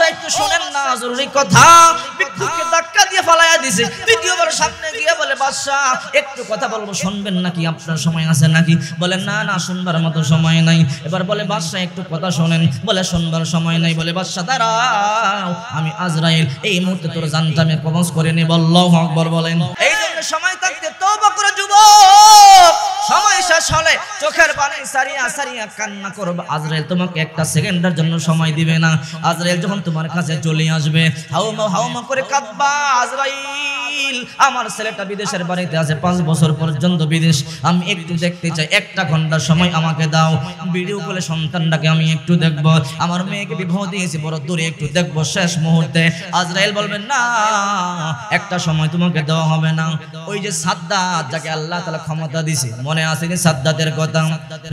বাদশাহ একটু শোনেন না জরুরি কথা ভিক্ষুককে ধাক্কা দিয়ে ফালাইয়া দিছে দ্বিতীয়বার সামনে গিয়ে বলে বাদশাহ একটু কথা বলবো শুনবেন নাকি আপনার সময় আছে নাকি বলে না না শুনবার মতো সময় নাই এবার বলে বাদশাহ একটু কথা শোনেন বলে শুনবার সময় নাই বলে বাদশাহ দাঁড়াও আমি আজরাইল এই মুহূর্তে তোর জানতে আমি কবজ করে নেব আল্লাহু আকবার বলেন এই জন্য সময় থাকতে তওবা করে যুবক সময় শেষ হলে চোখের পানি সারিয়া সারিয়া কান্না করবে আজরাইল তোমাকে একটা সেকেন্ডের জন্য সময় দিবে না আজরাইল যখন তোমার কাছে চলে আসবে হাউমা হাউমা করে কাঁদবা আজরাইল বাতিল আমার ছেলেটা বিদেশের বাড়িতে আছে পাঁচ বছর পর্যন্ত বিদেশ আমি একটু দেখতে চাই একটা ঘন্টা সময় আমাকে দাও ভিডিও কলে সন্তানটাকে আমি একটু দেখব আমার মেয়েকে বিবাহ দিয়েছি বড় দূরে একটু দেখব শেষ মুহূর্তে আজরাইল বলবেন না একটা সময় তোমাকে দেওয়া হবে না ওই যে সাদ্দাত যাকে আল্লাহ তালা ক্ষমতা দিছে মনে আছে যে সাদ্দাতের কথা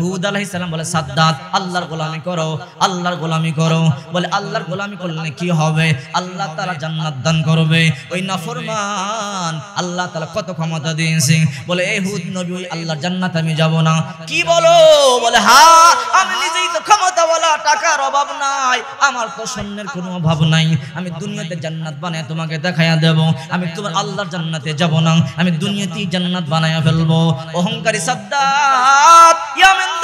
হুদ আলাইহিস সালাম বলে সাদ্দাত আল্লাহর গোলামি করো আল্লাহর গোলামি করো বলে আল্লাহর গোলামি করলে কি হবে আল্লাহ তাআলা জান্নাত দান করবে ওই নাফরমান কোরআন আল্লাহ তালা কত ক্ষমতা দিয়েছে বলে এ হুদ নবী আল্লাহ জান্নাত আমি যাব না কি বলো বলে হা আমি নিজেই তো ক্ষমতাওয়ালা টাকার অভাব নাই আমার তো সৈন্যের কোনো অভাব নাই আমি দুনিয়াতে জান্নাত বানায় তোমাকে দেখাইয়া দেব আমি তোমার আল্লাহর জান্নাতে যাব না আমি দুনিয়াতেই জান্নাত বানায় ফেলবো অহংকারী সাদ্দাত ইয়ামেন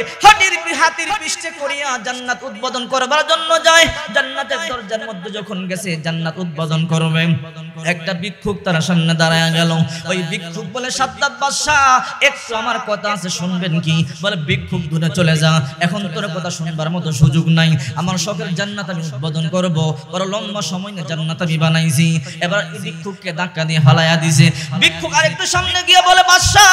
নবীর হাতির হাতির পৃষ্ঠে করিয়া জান্নাত উদ্বোধন করবার জন্য যায় জান্নাতের দরজার মধ্যে যখন গেছে জান্নাত উদ্বোধন করবে একটা ভিক্ষুক তারা সামনে দাঁড়ায় গেল ওই ভিক্ষুক বলে সাদ্দাত বাদশাহ একটু আমার কথা আছে শুনবেন কি বলে ভিক্ষুক দূরে চলে যা এখন তোর কথা শুনবার মতো সুযোগ নাই আমার শখের জান্নাত আমি উদ্বোধন করব বড় লম্বা সময় না জান্নাত আমি বানাইছি এবার ভিক্ষুককে ধাক্কা দিয়ে হালায়া দিছে ভিক্ষুক আরেকটু সামনে গিয়ে বলে বাদশাহ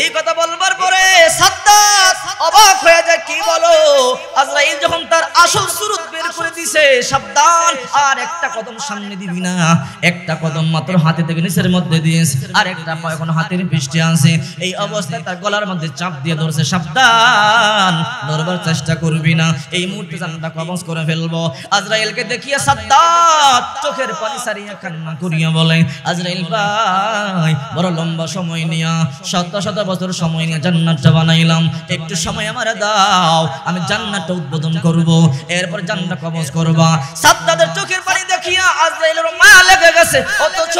এই কথা বলবার পরে অবাক হয়ে যায় কি বলো আজরাইল যখন তার আসল সুরত বের করে দিছে সাবধান আর একটা কদম সামনে দিবি না একটা কদম মাত্র হাতে থেকে নিচের মধ্যে দিয়েছে আর একটা পা এখন হাতের বৃষ্টি আছে এই অবস্থায় তার গলার মধ্যে চাপ দিয়ে ধরছে সাবধান ধরবার চেষ্টা করবি না এই মুহূর্তে জানটা কবজ করে ফেলবো আজরাইলকে দেখিয়ে সাবধান চোখের পানি সারিয়া কান্না করিয়া বলে আজরাইল ভাই বড় লম্বা সময় নিয়া শত শত চোদ্দটা বছর সময় নিয়ে জান্নাতটা বানাইলাম একটু সময় আমার দাও আমি জান্নাতটা উদ্বোধন করব এরপর জান্নাত কবজ করবা সাদ্দাদের চোখের পানি দেখিয়া আজরাইলের মায়া লেগে গেছে অথচ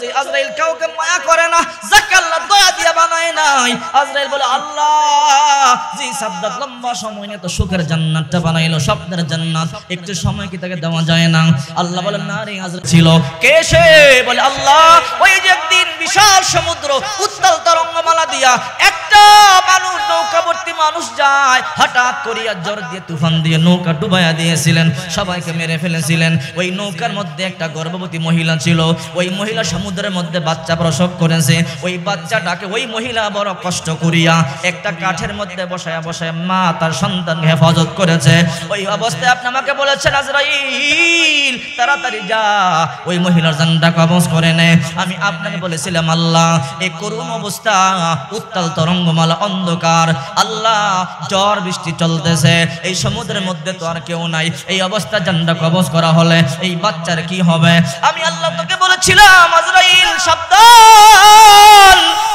যে আজরাইল কাউকে মায়া করে না জাকাল্লাহ দয়া দিয়া বানায় নাই আজরাইল বলে আল্লাহ জি সাদ্দাত লম্বা সময় নিয়ে তো সুখের জান্নাতটা বানাইলো স্বপ্নের জান্নাত একটু সময় কি তাকে দেওয়া যায় না আল্লাহ বলে না রে আজরাইল ছিল কে সে বলে আল্লাহ ওই যে একদিন বিশাল সমুদ্র উত্তাল তরঙ্গমালা দিয়া একটা মানুষ নৌকাবর্তী মানুষ যায় হঠাৎ করিয়া জ্বর দিয়ে তুফান দিয়ে নৌকা ডুবাইয়া দিয়েছিলেন সবাইকে মেরে ফেলেছিলেন ওই নৌকার মধ্যে একটা গর্ভবতী মহিলা ছিল ওই মহিলা সমুদ্রের মধ্যে বাচ্চা প্রসব করেছে ওই বাচ্চাটাকে ওই মহিলা বড় কষ্ট করিয়া একটা কাঠের মধ্যে বসায়া বসায় মা তার সন্তান হেফাজত করেছে ওই অবস্থায় আপনি আমাকে বলেছেন আজরাইল তাড়াতাড়ি যা ওই মহিলার জানটা কবজ করে নে আমি আপনাকে বলেছিলাম আল্লাহ এই করুণ অবস্থা উত্তাল তরঙ্গমালা অন্ধকার আল্লাহ জ্বর বৃষ্টি চলতেছে এই সমুদ্রের মধ্যে তো আর কেউ নাই এই অবস্থা জানটা কবজ করা হলে এই বাচ্চার কি হবে আমি আল্লাহ তোকে বলেছিলাম আজরাইল শব্দ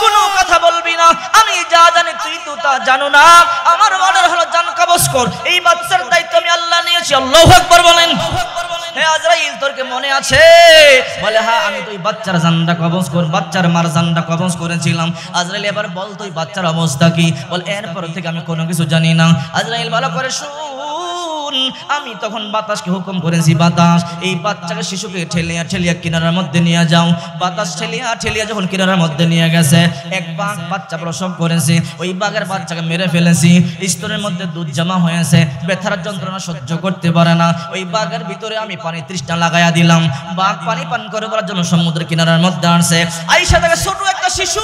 কোনো কথা বলবি না আমি যা জানি তুই তো তা জানো না আমার অর্ডার হলো জান কবজ কর এই বাচ্চার দায়িত্ব আমি আল্লাহ নিয়েছি আল্লাহ আকবর বলেন হে আজরাইল তোর কি মনে আছে বলে হ্যাঁ আমি তুই বাচ্চার জানটা কবজ কর বাচ্চার মার জানটা কবজ করেছিলাম আজরাইল এবার বল তুই বাচ্চার অবস্থা কি বল এরপর থেকে আমি কোনো কিছু জানি না আজরাইল ভালো করে শুন ফাকুন আমি তখন বাতাসকে হুকুম করেছি বাতাস এই বাচ্চাকে শিশুকে ঠেলিয়া ঠেলিয়া কিনারার মধ্যে নিয়ে যাও বাতাস ঠেলিয়া ঠেলিয়া যখন কিনারার মধ্যে নিয়ে গেছে এক বাঘ বাচ্চা প্রসব করেছে ওই বাঘের বাচ্চাকে মেরে ফেলেছি স্তরের মধ্যে দুধ জমা হয়েছে ব্যথার যন্ত্রণা সহ্য করতে পারে না ওই বাঘের ভিতরে আমি পানি তৃষ্ঠা লাগাইয়া দিলাম বাঘ পানি পান করে বলার জন্য সমুদ্রের কিনারার মধ্যে আনছে আইসা থেকে ছোট একটা শিশু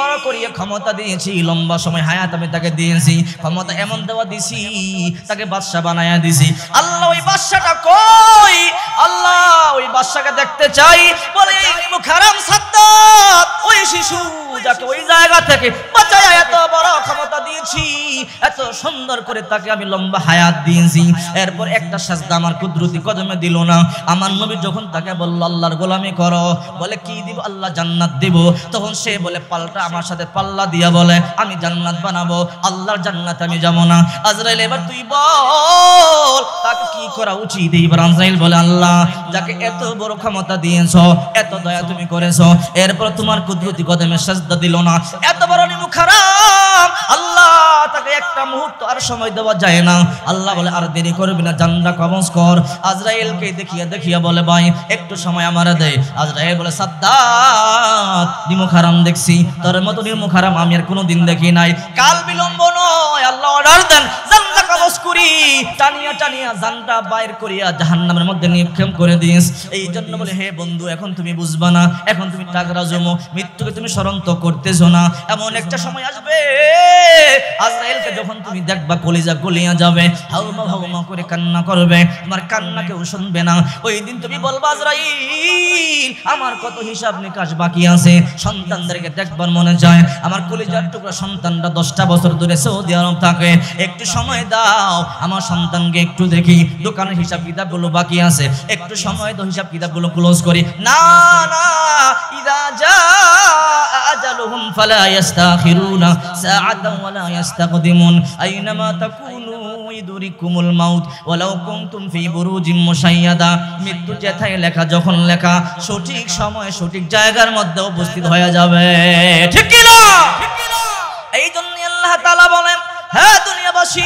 বড় করিয়ে ক্ষমতা দিয়েছি লম্বা সময় হায়াত আমি তাকে দিয়েছি ক্ষমতা এমন দেওয়া দিছি তাকে বাদশা বানায়া দিছি আল্লাহ ওই বাদশাটা কই আল্লাহ ওই বাদশাকে দেখতে চাই বলে খারাম সাদ্দাত ওই শিশু যাকে ওই জায়গা থেকে বাঁচায় এত বড় ক্ষমতা সুন্দর করে তাকে আমি লম্বা হায়াত দিয়েছি এরপর একটা সাজদা আমার কুদরতি কদমে দিল না আমার নবী যখন তাকে বলল আল্লাহর গোলামি করো বলে কি দিব আল্লাহ জান্নাত দিব তখন সে বলে পাল্টা আমার সাথে পাল্লা দিয়া বলে আমি জান্নাত বানাবো আল্লাহর জান্নাত আমি যাব না আজরাইল এবার তুই বল তাকে কি করা উচিত এইবার আজরাইল বলে আল্লাহ যাকে এত বড় ক্ষমতা দিয়েছ এত দয়া তুমি করেছ এরপর তোমার কুদরতি কদমে সাজদা দিল না এত বড় নিমু খারাপ আল্লাহ আগে একটা মুহূর্ত আর সময় দেওয়া যায় না আল্লাহ বলে আর দেরি করবি না জান্না কবজ কর আজরাইলকে দেখিয়া দেখিয়া বলে ভাই একটু সময় আমারে দেয় আজরাইল বলে সাদ্দাত নিমুখারাম দেখছি তোর মতো নিমুখারাম আমি আর কোনোদিন দেখি নাই কাল বিলম্ব নয় আল্লাহ অর্ডার দেন জান্না কাগজ করি টানিয়া টানিয়া জানটা বাইর করিয়া নামের মধ্যে নিক্ষেপ করে দিস এই জন্য বলে হে বন্ধু এখন তুমি বুঝবা না এখন তুমি টাকরা জমো মৃত্যুকে তুমি স্মরণ তো করতেছো না এমন একটা সময় আসবে আজরাইলকে যখন তুমি দেখবা কলিজা গলিয়া যাবে হাউমা হাউমা করে কান্না করবে তোমার কান্না কেউ শুনবে না ওই দিন তুমি বলবা আজরাইল আমার কত হিসাব নিকাশ বাকি আছে সন্তানদেরকে দেখবার মনে যায় আমার কলিজার টুকরা সন্তানরা দশটা বছর ধরে সৌদি আরব থাকে একটু সময় দা দাও আমার সন্তানকে একটু দেখি দোকানের হিসাব কিতাবগুলো বাকি আছে একটু সময় তো হিসাব কিতাবগুলো ক্লোজ করি না না ইদা যা আজালুহুম ফালা ইস্তাখিরুনা সাআতান ওয়ালা আইনামা তাকুনু মাউত কুনতুম ফি বুরুজিম মুশাইয়াদা মৃত্যু যেথায় লেখা যখন লেখা সঠিক সময় সঠিক জায়গার মধ্যে উপস্থিত হয়ে যাবে ঠিক কি না এই জন্য আল্লাহ তাআলা বলেন হ্যাঁ দুনিয়াবাসী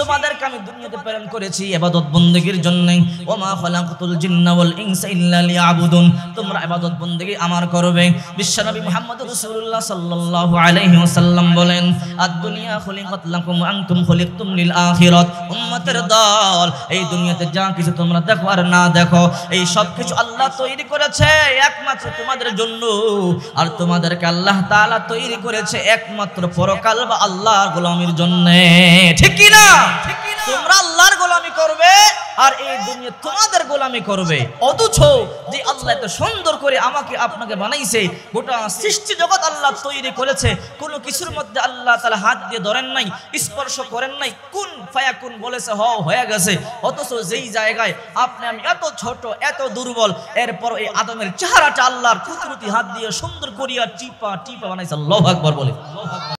তোমাদেরকে আমি দুনিয়াতে প্রেরণ করেছি ইবাদত বندگیর জন্য ও মা খলাকতুল জিন্না ওয়াল ইনসা ইল্লা লিয়াবুদুন তোমরা ইবাদত বندگی আমার করবে বিশ্বনবী মুহাম্মদ রাসূলুল্লাহ সাল্লাল্লাহু আলাইহি ওয়াসাল্লাম বলেন আদ দুনিয়া খুলিকাত লাকুম আনতুম খুলিকতুম লিল আখিরাত উম্মতের দল এই দুনিয়াতে যা কিছু তোমরা দেখো আর না দেখো এই সব কিছু আল্লাহ তৈরি করেছে একমাত্র তোমাদের জন্য আর তোমাদেরকে আল্লাহ তাআলা তৈরি করেছে একমাত্র পরকাল বা আল্লাহর গোলামির জন্য ঠিক না তোমরা আল্লাহর গোলামি করবে আর এই দুনিয়া তোমাদের গোলামি করবে অথচ যে আল্লাহ এত সুন্দর করে আমাকে আপনাকে বানাইছে গোটা সৃষ্টি জগৎ আল্লাহ তৈরি করেছে কিছুর মধ্যে আল্লাহ হাত দিয়ে ধরেন নাই স্পর্শ করেন নাই কোন ফায়া কোন বলেছে হ হয়ে গেছে অথচ যেই জায়গায় আপনি আমি এত ছোট এত দুর্বল এরপর এই আদমের চেহারাটা আল্লাহর হাত দিয়ে সুন্দর করিয়া টিপা টিপা বানাইছে আল্লাহ আকবর বলে